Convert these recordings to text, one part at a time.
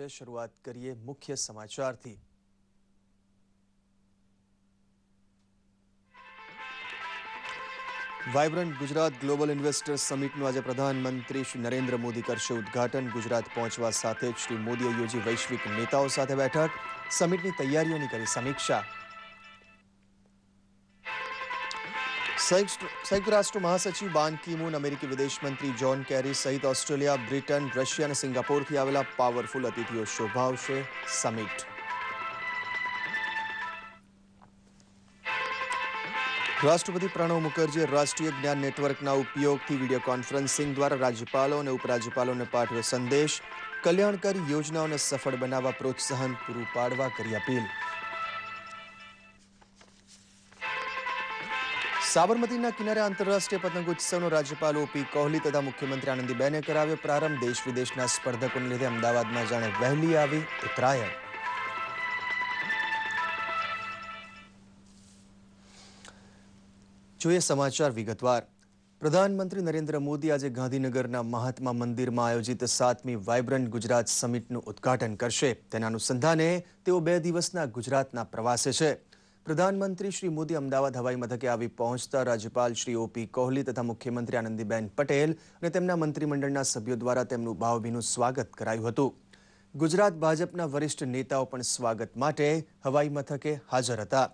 છે શરૂઆત કરીએ મુખ્ય સમાચારથી વાયબ્રન્ટ ગુજરાત ગ્લોબલ ઇન્વેસ્ટર સમિટનું આજે પ્રધાનમંત્રી શ્રી નરેન્દ્ર મોદી કરશે ઉદઘાટન ગુજરાત પહોંચવા સાથે જ શ્રી મોદીએ યોજી વૈશ્વિક નેતાઓ સાથે બેઠક સમિટની તૈયારીઓની કરી સમીક્ષા સંયુક્ત રાષ્ટ્ર મહાસચિવ બાન કીમૂન અમેરિકી વિદેશમંત્રી જોન કેરી સહિત ઓસ્ટ્રેલિયા બ્રિટન રશિયા અને સિંગાપોરથી આવેલા પાવરફુલ અતિથિઓ શોભાવશે સમિટ રાષ્ટ્રપતિ પ્રણવ મુખર્જીએ રાષ્ટ્રીય જ્ઞાન નેટવર્કના ઉપયોગથી વિડીયો કોન્ફરન્સિંગ દ્વારા રાજ્યપાલો અને ઉપરાજ્યપાલોને પાઠવ્યો સંદેશ કલ્યાણકારી યોજનાઓને સફળ બનાવવા પ્રોત્સાહન પૂરું પાડવા કરી અપીલ સાબરમતીના કિનારે આંતરરાષ્ટ્રીય પતંગોત્સવનો રાજ્યપાલ ઓપી કોહલી તથા મુખ્યમંત્રી આનંદીબેને કરાવ્યો પ્રારંભ દેશ વિદેશના સ્પર્ધકોને લીધે અમદાવાદમાં જાણે વહેલી આવી ઉત્તરાયણ જોઈએ સમાચાર વિગતવાર પ્રધાનમંત્રી નરેન્દ્ર મોદી આજે ગાંધીનગરના મહાત્મા મંદિરમાં આયોજિત સાતમી વાઇબ્રન્ટ ગુજરાત સમિટનું ઉદ્ઘાટન કરશે તેના અનુસંધાને તેઓ બે દિવસના ગુજરાતના પ્રવાસે છે પ્રધાનમંત્રી શ્રી મોદી અમદાવાદ હવાઈ મથકે આવી પહોંચતા રાજ્યપાલ શ્રી ઓપી કોહલી તથા મુખ્યમંત્રી આનંદીબેન પટેલ અને તેમના મંત્રીમંડળના સભ્યો દ્વારા તેમનું ભાવભીનું સ્વાગત કરાયું હતું ગુજરાત ભાજપના વરિષ્ઠ નેતાઓ પણ સ્વાગત માટે હવાઈ મથકે હાજર હતા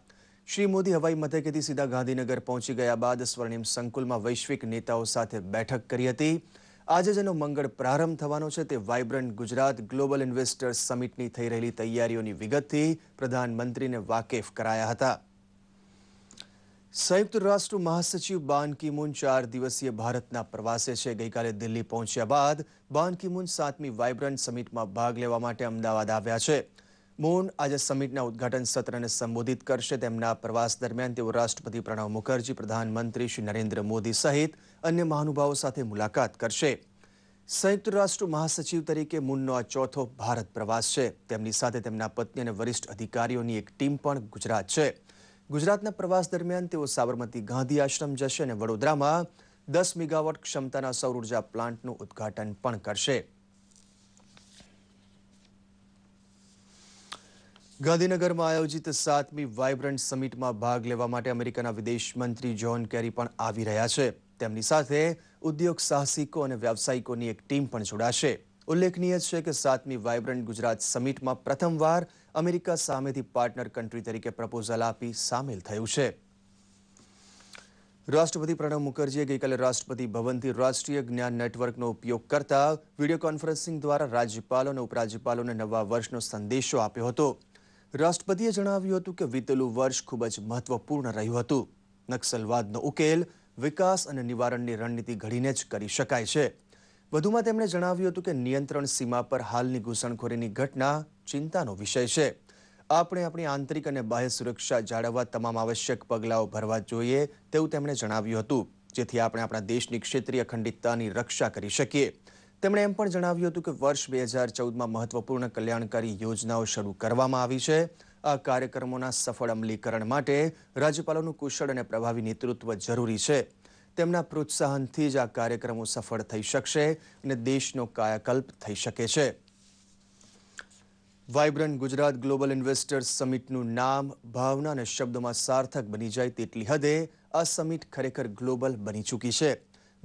શ્રી મોદી હવાઈ મથકેથી સીધા ગાંધીનગર પહોંચી ગયા બાદ સ્વર્ણિમ સંકુલમાં વૈશ્વિક નેતાઓ સાથે બેઠક કરી હતી આજે જેનો મંગળ પ્રારંભ થવાનો છે તે વાઇબ્રન્ટ ગુજરાત ગ્લોબલ ઇન્વેસ્ટર્સ સમિટની થઈ રહેલી તૈયારીઓની વિગતથી પ્રધાનમંત્રીને વાકેફ કરાયા હતા સંયુક્ત રાષ્ટ્ર મહાસચિવ બાન કિમુન ચાર દિવસીય ભારતના પ્રવાસે છે ગઈકાલે દિલ્હી પહોંચ્યા બાદ બાન કિમુન સાતમી વાઇબ્રન્ટ સમિટમાં ભાગ લેવા માટે અમદાવાદ આવ્યા છે મૂન આજે સમિટના ઉદઘાટન સત્રને સંબોધિત કરશે તેમના પ્રવાસ દરમિયાન તેઓ રાષ્ટ્રપતિ પ્રણવ મુખર્જી પ્રધાનમંત્રી શ્રી નરેન્દ્ર મોદી સહિત અન્ય મહાનુભાવો સાથે મુલાકાત કરશે સંયુક્ત રાષ્ટ્ર મહાસચિવ તરીકે મૂનનો આ ચોથો ભારત પ્રવાસ છે તેમની સાથે તેમના પત્ની અને વરિષ્ઠ અધિકારીઓની એક ટીમ પણ ગુજરાત છે ગુજરાતના પ્રવાસ દરમિયાન તેઓ સાબરમતી ગાંધી આશ્રમ જશે અને વડોદરામાં દસ મેગાવોટ ક્ષમતાના સૌર ઉર્જા પ્લાન્ટનું ઉદઘાટન પણ કરશે ગાંધીનગરમાં આયોજિત સાતમી વાઇબ્રન્ટ સમિટમાં ભાગ લેવા માટે અમેરિકાના વિદેશ મંત્રી જ્હોન કેરી પણ આવી રહ્યા છે તેમની સાથે ઉદ્યોગ સાહસિકો અને વ્યાવસાયિકોની એક ટીમ પણ જોડાશે ઉલ્લેખનીય છે કે સાતમી વાઇબ્રન્ટ ગુજરાત સમિટમાં પ્રથમવાર અમેરિકા સામેથી પાર્ટનર કન્ટ્રી તરીકે પ્રપોઝલ આપી સામેલ થયું છે રાષ્ટ્રપતિ પ્રણવ મુખર્જીએ ગઈકાલે રાષ્ટ્રપતિ ભવનથી રાષ્ટ્રીય જ્ઞાન નેટવર્કનો ઉપયોગ કરતા વિડીયો કોન્ફરન્સિંગ દ્વારા રાજ્યપાલો અને ઉપરાજ્યપાલોને નવા વર્ષનો સંદેશો આપ્યો હતો રાષ્ટ્રપતિએ જણાવ્યું હતું કે વીતેલું વર્ષ ખૂબ જ મહત્વપૂર્ણ રહ્યું હતું નક્સલવાદનો ઉકેલ વિકાસ અને નિવારણની રણનીતિ ઘડીને જ કરી શકાય છે વધુમાં તેમણે જણાવ્યું હતું કે નિયંત્રણ સીમા પર હાલની ઘૂસણખોરીની ઘટના ચિંતાનો વિષય છે આપણે આપણી આંતરિક અને બાહ્ય સુરક્ષા જાળવવા તમામ આવશ્યક પગલાંઓ ભરવા જોઈએ તેવું તેમણે જણાવ્યું હતું જેથી આપણે આપણા દેશની ક્ષેત્રીય અખંડિતતાની રક્ષા કરી શકીએ તેમણે એમ પણ જણાવ્યું હતું કે વર્ષ બે હજાર ચૌદમાં મહત્વપૂર્ણ કલ્યાણકારી યોજનાઓ શરૂ કરવામાં આવી છે આ કાર્યક્રમોના સફળ અમલીકરણ માટે રાજ્યપાલોનું કુશળ અને પ્રભાવી નેતૃત્વ જરૂરી છે તેમના પ્રોત્સાહનથી જ આ કાર્યક્રમો સફળ થઈ શકશે અને દેશનો કાયાકલ્પ થઈ શકે છે વાઇબ્રન્ટ ગુજરાત ગ્લોબલ ઇન્વેસ્ટર્સ સમિટનું નામ ભાવના અને શબ્દોમાં સાર્થક બની જાય તેટલી હદે આ સમિટ ખરેખર ગ્લોબલ બની ચૂકી છે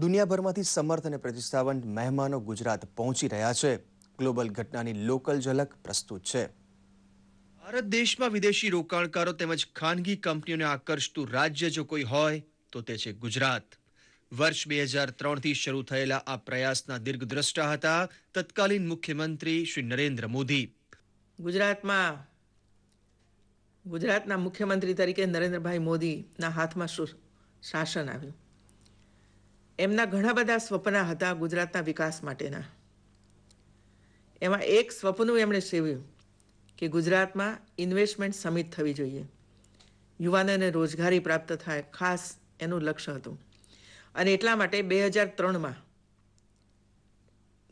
દુનિયાભરમાંથી સમર્થ અને પ્રતિષ્ઠાવાન મહેમાનો ગુજરાત પહોંચી રહ્યા છે ગ્લોબલ ઘટનાની લોકલ ઝલક પ્રસ્તુત છે ભારત દેશમાં વિદેશી રોકાણકારો તેમજ ખાનગી કંપનીઓને આકર્ષતું રાજ્ય જો કોઈ હોય તો તે છે ગુજરાત વર્ષ બે હજાર ત્રણથી શરૂ થયેલા આ પ્રયાસના દીર્ઘદ્રષ્ટા હતા તત્કાલીન મુખ્યમંત્રી શ્રી નરેન્દ્ર મોદી ગુજરાતમાં ગુજરાતના મુખ્યમંત્રી તરીકે નરેન્દ્રભાઈ મોદીના હાથમાં શાસન આવ્યું એમના ઘણા બધા સ્વપ્ન હતા ગુજરાતના વિકાસ માટેના એમાં એક સ્વપ્નું એમણે સેવ્યું કે ગુજરાતમાં ઇન્વેસ્ટમેન્ટ સમિત થવી જોઈએ યુવાનોને રોજગારી પ્રાપ્ત થાય ખાસ એનું લક્ષ્ય હતું અને એટલા માટે બે હજાર ત્રણમાં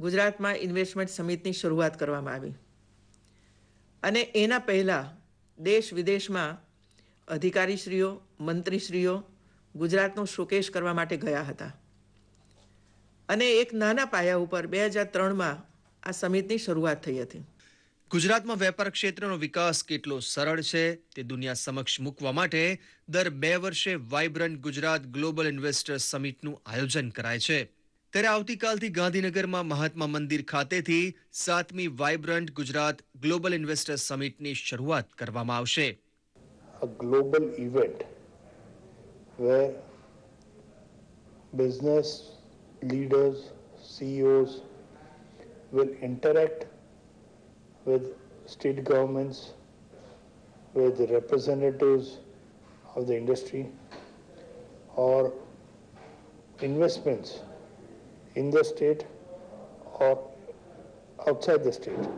ગુજરાતમાં ઇન્વેસ્ટમેન્ટ સમિતની શરૂઆત કરવામાં આવી અને એના પહેલાં દેશ વિદેશમાં અધિકારીશ્રીઓ મંત્રીશ્રીઓ ગુજરાતનું શોકેશ કરવા માટે ગયા હતા અને એક નાના પાયા ઉપર બે હજાર ત્રણમાં આ સમિતની શરૂઆત થઈ હતી ગુજરાતમાં વેપાર ક્ષેત્રનો વિકાસ કેટલો સરળ છે તે દુનિયા સમક્ષ મૂકવા માટે દર બે વર્ષે વાઇબ્રન્ટ ગુજરાત ગ્લોબલ ઇન્વેસ્ટર્સ સમિટનું આયોજન કરાય છે ત્યારે આવતીકાલથી ગાંધીનગરમાં મહાત્મા મંદિર ખાતેથી સાતમી વાઇબ્રન્ટ ગુજરાત ગ્લોબલ ઇન્વેસ્ટર્સ સમિટની શરૂઆત કરવામાં આવશે global event event leaders, CEOs will interact with state governments, with the representatives of the industry, or investments in the state or outside the state.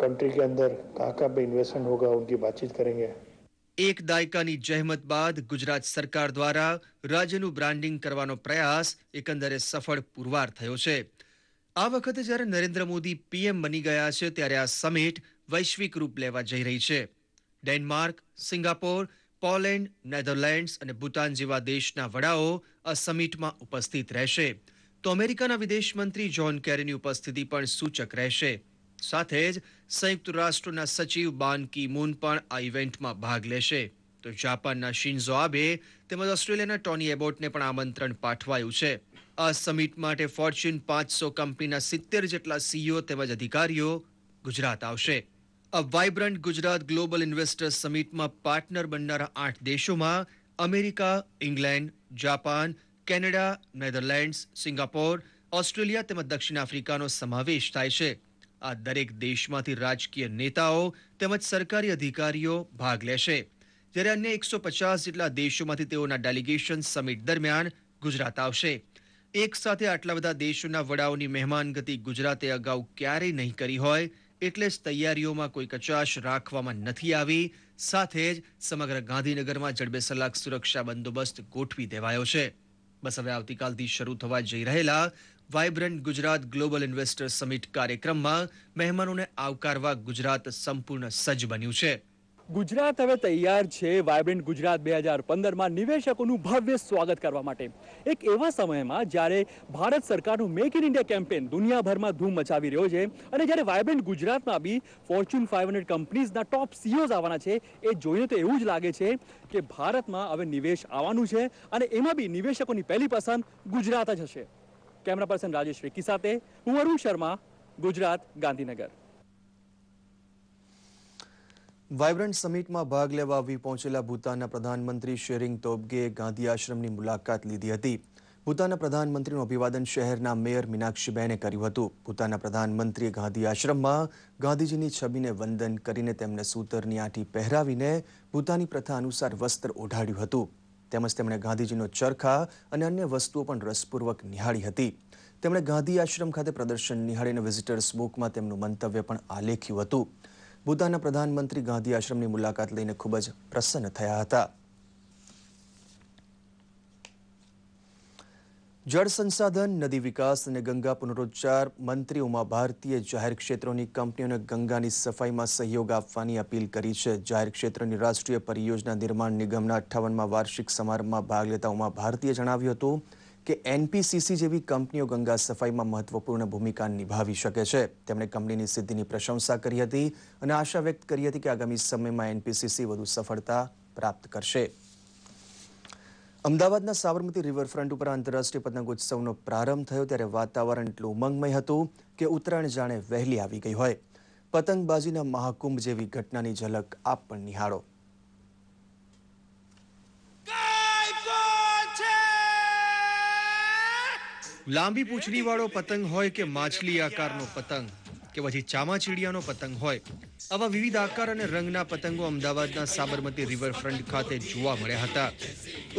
Country के अंदर कहाँ कहाँ पे इन्वेस्टमेंट होगा उनकी बातचीत करेंगे એક દાયકાની જહેમત બાદ ગુજરાત સરકાર દ્વારા રાજ્યનું બ્રાન્ડિંગ કરવાનો પ્રયાસ એકંદરે સફળ પુરવાર થયો છે આ વખતે જ્યારે નરેન્દ્ર મોદી પીએમ બની ગયા છે ત્યારે આ સમિટ વૈશ્વિક રૂપ લેવા જઈ રહી છે ડેનમાર્ક સિંગાપોર પોલેન્ડ નેધરલેન્ડ્સ અને ભૂટાન જેવા દેશના વડાઓ આ સમિટમાં ઉપસ્થિત રહેશે તો અમેરિકાના વિદેશ મંત્રી જ્હોન કેરીની ઉપસ્થિતિ પણ સૂચક રહેશે સાથે જ સંયુક્ત રાષ્ટ્રના સચિવ બાન કી મૂન પણ આ ઇવેન્ટમાં ભાગ લેશે તો જાપાનના શિન્ઝો આબે તેમજ ઓસ્ટ્રેલિયાના ટોની એબોટને પણ આમંત્રણ પાઠવાયું છે આ સમિટ માટે ફોર્ચ્યુન પાંચસો કંપનીના સિત્તેર જેટલા સીઈઓ તેમજ અધિકારીઓ ગુજરાત આવશે આ વાઇબ્રન્ટ ગુજરાત ગ્લોબલ ઇન્વેસ્ટર્સ સમિટમાં પાર્ટનર બનનારા આઠ દેશોમાં America England Japan Canada Netherlands Singapore Australia તેમજ દક્ષિણ આફ્રિકાનો સમાવેશ થાય છે આ દરેક દેશમાંથી રાજકીય નેતાઓ તેમજ સરકારી અધિકારીઓ ભાગ લેશે જ્યારે અન્ય એકસો પચાસ જેટલા દેશોમાંથી તેઓના ડેલિગેશન સમિટ દરમિયાન ગુજરાત આવશે એક સાથે આટલા બધા દેશોના વડાઓની મહેમાનગતિ ગુજરાતે અગાઉ ક્યારેય નહીં કરી હોય એટલે જ તૈયારીઓમાં કોઈ કચાશ રાખવામાં નથી આવી સાથે જ સમગ્ર ગાંધીનગરમાં જડબેસલાક સુરક્ષા બંદોબસ્ત ગોઠવી દેવાયો છે બસ હવે આવતીકાલથી શરૂ થવા જઈ રહેલા vibrant Gujarat global investor summit કાર્યક્રમમાં મહેમાનોને આવકારવા ગુજરાત સંપૂર્ણ સજ્જ બન્યું છે ગુજરાત હવે તૈયાર છે વાઇબ્રન્ટ ગુજરાત બે હજાર પંદરમાં નિવેશકોનું ભવ્ય સ્વાગત કરવા માટે એક એવા સમયમાં જ્યારે ભારત સરકારનું મેક ઇન ઇન્ડિયા કેમ્પેન દુનિયાભરમાં ધૂમ મચાવી રહ્યો છે અને જ્યારે વાઇબ્રન્ટ ગુજરાતમાં બી ફોર્ચ્યુન ફાઇવ હંડ્રેડ કંપનીઝના ટોપ સીઓઝ આવવાના છે એ જોઈને તો એવું જ લાગે છે કે ભારતમાં હવે નિવેશ આવવાનું છે અને એમાં બી નિવેશકોની પહેલી પસંદ ગુજરાત જ હશે કેમેરા પર્સન રાજેશ વિકી સાથે હું અરુણ શર્મા ગુજરાત ગાંધીનગર વાઇબ્રન્ટ સમિટમાં ભાગ લેવા આવી પહોંચેલા ભૂતાનના પ્રધાનમંત્રી શેરિંગ તોબગે ગાંધી આશ્રમની મુલાકાત લીધી હતી ભૂતાનના પ્રધાનમંત્રીનું અભિવાદન શહેરના મેયર મીનાક્ષીબેને કર્યું હતું ભૂતાનના પ્રધાનમંત્રીએ ગાંધી આશ્રમમાં ગાંધીજીની છબીને વંદન કરીને તેમને સૂતરની આંટી પહેરાવીને ભૂતાની પ્રથા અનુસાર વસ્ત્ર ઓઢાડ્યું હતું તેમજ તેમણે ગાંધીજીનો ચરખા અને અન્ય વસ્તુઓ પણ રસપૂર્વક નિહાળી હતી તેમણે ગાંધી આશ્રમ ખાતે પ્રદર્શન નિહાળીને વિઝિટર્સ બુકમાં તેમનું મંતવ્ય પણ આલેખ્યું હતું ભૂતાનના પ્રધાનમંત્રી ગાંધી આશ્રમની મુલાકાત લઈને ખૂબ જ પ્રસન્ન થયા હતા જળ સંસાધન નદી વિકાસ અને ગંગા પુનરોચ્ચાર મંત્રી ઉમા ભારતીએ જાહેર ક્ષેત્રોની કંપનીઓને ગંગાની સફાઈમાં સહયોગ આપવાની અપીલ કરી છે જાહેર ક્ષેત્રની રાષ્ટ્રીય પરિયોજના નિર્માણ નિગમના અઠ્ઠાવનમાં વાર્ષિક સમારંભમાં ભાગ લેતા ઉમા ભારતીએ જણાવ્યું હતું કે એનપીસીસી જેવી કંપનીઓ ગંગા સફાઈમાં મહત્વપૂર્ણ ભૂમિકા નિભાવી શકે છે તેમણે કંપનીની સિદ્ધિની પ્રશંસા કરી હતી અને આશા વ્યક્ત કરી હતી કે આગામી સમયમાં એનપીસીસી વધુ સફળતા પ્રાપ્ત કરશે અમદાવાદના સાબરમતી રિવરફ્રન્ટ ઉપર આંતરરાષ્ટ્રીય પતંગોત્સવનો પ્રારંભ થયો ત્યારે વાતાવરણ એટલું ઉમંગમય હતું કે ઉત્તરાયણ જાણે વહેલી આવી ગઈ હોય પતંગબાજીના મહાકુંભ જેવી ઘટનાની ઝલક આપ પણ નિહાળો લાંબી પૂંછડી વાળો પતંગ હોય કે માછલી આકારનો પતંગ કે પછી ચામાચીડિયાનો પતંગ હોય આવા વિવિધ આકાર અને રંગના પતંગો અમદાવાદના સાબરમતી રિવરફ્રન્ટ ખાતે જોવા મળ્યા હતા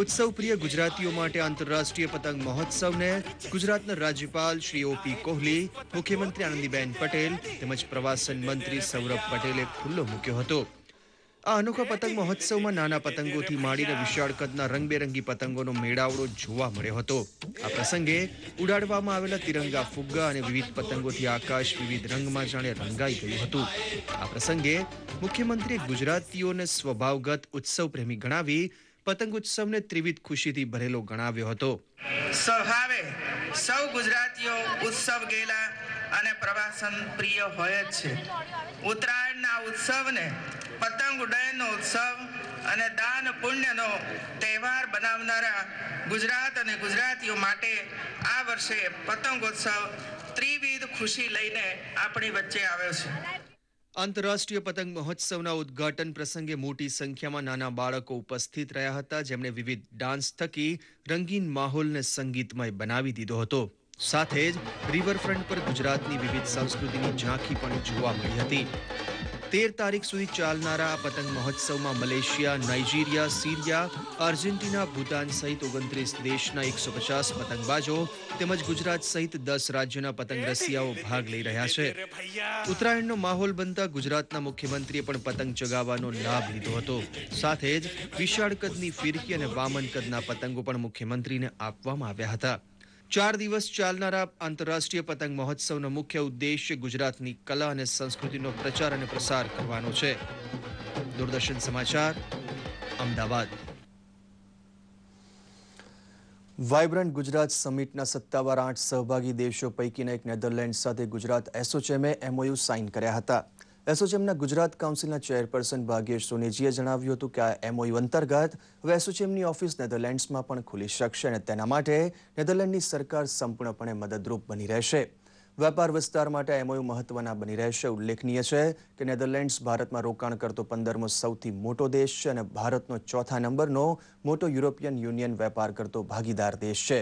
ઉત્સવ પ્રિય ગુજરાતીઓ માટે આંતરરાષ્ટ્રીય પતંગ મહોત્સવને ગુજરાતના રાજ્યપાલ શ્રી ઓપી કોહલી મુખ્યમંત્રી આનંદીબેન પટેલ તેમજ પ્રવાસન મંત્રી સૌરભ પટેલે ખુલ્લો મૂક્યો હતો આ અનોખા પતંગ મહોત્સવમાં નાના પતંગોથી માંડીને વિશાળ કદના રંગબેરંગી પતંગોનો મેળાવડો જોવા મળ્યો હતો આ પ્રસંગે ઉડાડવામાં આવેલા તિરંગા ફુગ્ગા અને વિવિધ પતંગોથી આકાશ વિવિધ રંગમાં જાણે રંગાઈ ગયું હતું આ પ્રસંગે મુખ્યમંત્રીએ ગુજરાતીઓને સ્વભાવગત ઉત્સવ પ્રેમી ગણાવી પતંગ ઉત્સવને ત્રિવિધ ખુશીથી ભરેલો ગણાવ્યો હતો સ્વભાવે સૌ ગુજરાતીઓ ઉત્સવ ગેલા અને પ્રવાસન પ્રિય હોય જ છે ઉત્તરાયણના ઉત્સવને પતંગ ઉડ્ડયનનો ઉત્સવ અને દાન પુણ્યનો તહેવાર બનાવનારા ગુજરાત અને ગુજરાતીઓ માટે આ વર્ષે પતંગોત્સવ ત્રિવિધ ખુશી લઈને આપણી વચ્ચે આવ્યો છે આંતરરાષ્ટ્રીય પતંગ મહોત્સવના ઉદ્ઘાટન પ્રસંગે મોટી સંખ્યામાં નાના બાળકો ઉપસ્થિત રહ્યા હતા જેમણે વિવિધ ડાન્સ થકી રંગીન માહોલને સંગીતમય બનાવી દીધો હતો સાથે જ રિવરફ્રન્ટ પર ગુજરાતની વિવિધ સંસ્કૃતિની ઝાંખી પણ જોવા મળી હતી તેર તારીખ સુધી ચાલનારા આ પતંગ મહોત્સવમાં Malaysia Nigeria Syria Argentina Bhutan સહિત ઓગણત્રીસ દેશના એકસો પચાસ પતંગબાજો તેમજ ગુજરાત સહિત દસ રાજ્યના પતંગ રસિયાઓ ભાગ લઈ રહ્યા છે ઉત્તરાયણનો માહોલ બનતા ગુજરાતના મુખ્યમંત્રીએ પણ પતંગ ચગાવવાનો લાભ લીધો હતો સાથે જ વિશાળ કદની ફિરકી અને વામન કદના પતંગો પણ મુખ્યમંત્રીને આપવામાં આવ્યા હતા ચાર દિવસ ચાલનારા આંતરરાષ્ટ્રીય પતંગ મહોત્સવનો મુખ્ય ઉદ્દેશ્ય ગુજરાતની કલા અને સંસ્કૃતિનો પ્રચાર અને પ્રસાર કરવાનો છે દૂરદર્શન સમાચાર અમદાવાદ વાયબ્રન્ટ ગુજરાત સમિટના સત્તાવાર આઠ સહભાગી દેશો પૈકીના એક નેધરલેન્ડ સાથે ગુજરાત એસોચેમે એમઓયુ સાઇન કર્યા હતા એસોચેમના ગુજરાત કાઉન્સિલના ચેરપર્સન ભાગ્યેશ સોનેજીએ જણાવ્યું હતું કે આ એમઓયુ અંતર્ગત હવે એસોચેમની ઓફિસ નેધરલેન્ડ્સમાં પણ ખુલી શકશે અને તેના માટે નેધરલેન્ડની સરકાર સંપૂર્ણપણે મદદરૂપ બની રહેશે વેપાર વિસ્તાર માટે એમઓયુ મહત્વના બની રહેશે ઉલ્લેખનીય છે કે નેધરલેન્ડ્સ ભારતમાં રોકાણ કરતો પંદરમો સૌથી મોટો દેશ છે અને ભારતનો ચોથા નંબરનો મોટો યુરોપિયન યુનિયન વેપાર કરતો ભાગીદાર દેશ છે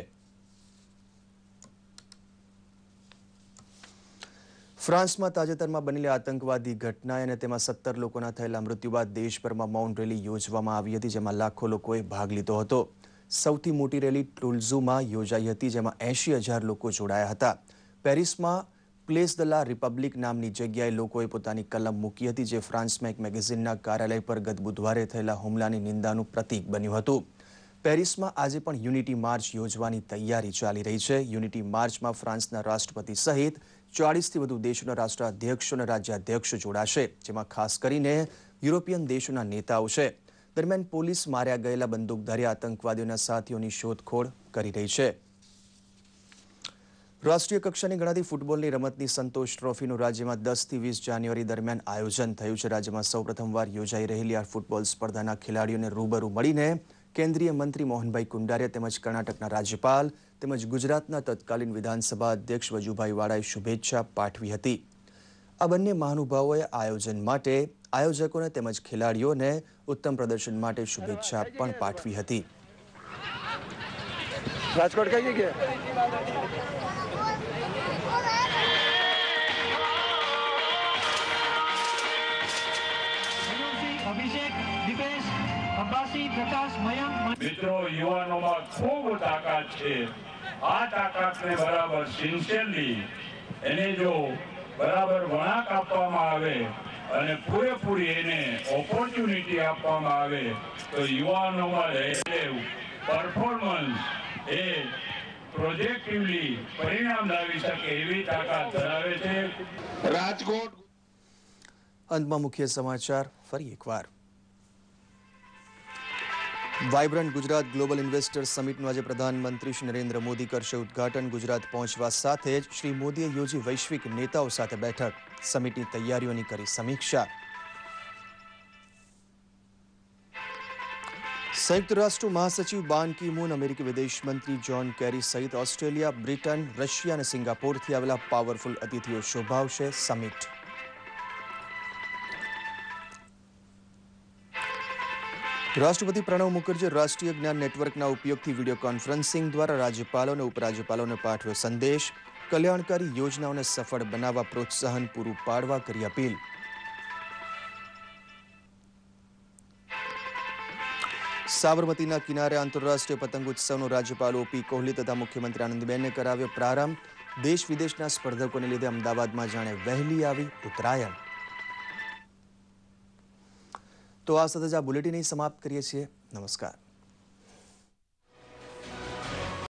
ફ્રાન્સમાં તાજેતરમાં બનેલી આતંકવાદી ઘટનાએ અને તેમાં સત્તર લોકોના થયેલા મૃત્યુ બાદ દેશભરમાં મૌન રેલી યોજવામાં આવી હતી જેમાં લાખો લોકોએ ભાગ લીધો હતો સૌથી મોટી રેલી ટુલ્ઝુમાં યોજાઈ હતી જેમાં એંશી હજાર લોકો જોડાયા હતા પેરિસમાં પ્લેસ દ લા રિપબ્લિક નામની જગ્યાએ લોકોએ પોતાની કલમ મૂકી હતી જે ફ્રાન્સમાં એક મેગેઝિનના કાર્યાલય પર ગત બુધવારે થયેલા હુમલાની નિંદાનું પ્રતીક બન્યું હતું પેરિસમાં આજે પણ યુનિટી માર્ચ યોજવાની તૈયારી ચાલી રહી છે યુનિટી માર્ચમાં ફ્રાન્સના રાષ્ટ્રપતિ સહિત ચાળીસથી વધુ દેશોના રાષ્ટ્રાધ્યક્ષો અને રાજ્યાધ્યક્ષો જોડાશે જેમાં ખાસ કરીને યુરોપિયન દેશોના નેતાઓ છે દરમિયાન પોલીસ માર્યા ગયેલા બંદૂકધારી આતંકવાદીઓના સાથીઓની શોધખોળ કરી રહી છે રાષ્ટ્રીય કક્ષાની ગણાતી ફૂટબોલની રમતની સંતોષ ટ્રોફીનું રાજ્યમાં દસથી વીસ જાન્યુઆરી દરમિયાન આયોજન થયું છે રાજ્યમાં સૌ સૌપ્રથમવાર યોજાઈ રહેલી આ ફૂટબોલ સ્પર્ધાના ખેલાડીઓને રૂબરૂ મળીને કેન્દ્રીય મંત્રી મોહનભાઈ કુંડારિયા તેમજ કર્ણાટકના રાજ્યપાલ તેમજ ગુજરાતના તત્કાલીન વિધાનસભા અધ્યક્ષ વજુભાઈ વાળાએ શુભેચ્છા પાઠવી હતી આ બંને મહાનુભાવોએ આયોજન માટે આયોજકોને તેમજ ખેલાડીઓને ઉત્તમ પ્રદર્શન માટે શુભેચ્છા પણ પાઠવી હતી રાજકોટ કઈ જગ્યાએ અંબાસી પ્રકાશ મયંક મિત્રો યુવાનોમાં ખૂબ તાકાત છે આ તાકાતને બરાબર સિન્સિયરલી એને જો બરાબર વળાંક આપવામાં આવે અને પૂરેપૂરી એને ઓપોર્ચ્યુનિટી આપવામાં આવે તો યુવાનોમાં રહેલું પરફોર્મન્સ એ પ્રોજેક્ટિવલી પરિણામ લાવી શકે એવી તાકાત ધરાવે છે રાજકોટ અંતમાં મુખ્ય સમાચાર ફરી એકવાર વાઇબ્રન્ટ ગુજરાત ગ્લોબલ ઇન્વેસ્ટર્સ સમિટનું આજે પ્રધાનમંત્રી શ્રી નરેન્દ્ર મોદી કરશે ઉદઘાટન ગુજરાત પહોંચવા સાથે જ શ્રી મોદીએ યોજી વૈશ્વિક નેતાઓ સાથે બેઠક સમિટની તૈયારીઓની કરી સમીક્ષા સંયુક્ત રાષ્ટ્ર મહાસચિવ બાન કીમુન અમેરિકી વિદેશ મંત્રી જ્હોન કેરી સહિત ઓસ્ટ્રેલિયા બ્રિટન રશિયા અને સિંગાપોરથી આવેલા પાવરફુલ અતિથિઓ શોભાવશે સમિટ રાષ્ટ્રપતિ પ્રણવ મુખર્જી રાષ્ટ્રીય જ્ઞાન નેટવર્કના ઉપયોગથી વિડીયો કોન્ફરન્સિંગ દ્વારા રાજ્યપાલો અને ઉપરાજ્યપાલોને પાઠવ્યો સંદેશ કલ્યાણકારી યોજનાઓને સફળ બનાવવા પ્રોત્સાહન પૂરું પાડવા કરી અપીલ સાબરમતીના કિનારે આંતરરાષ્ટ્રીય પતંગ ઉત્સવનો રાજ્યપાલ ઓપી કોહલી તથા મુખ્યમંત્રી આનંદબેને કરાવ્યો પ્રારંભ દેશ વિદેશના સ્પર્ધકોને લીધે અમદાવાદમાં જાણે વહેલી આવી ઉત્તરાયણ તો આ સાથે જ આ બુલેટિન સમાપ્ત કરીએ છીએ નમસ્કાર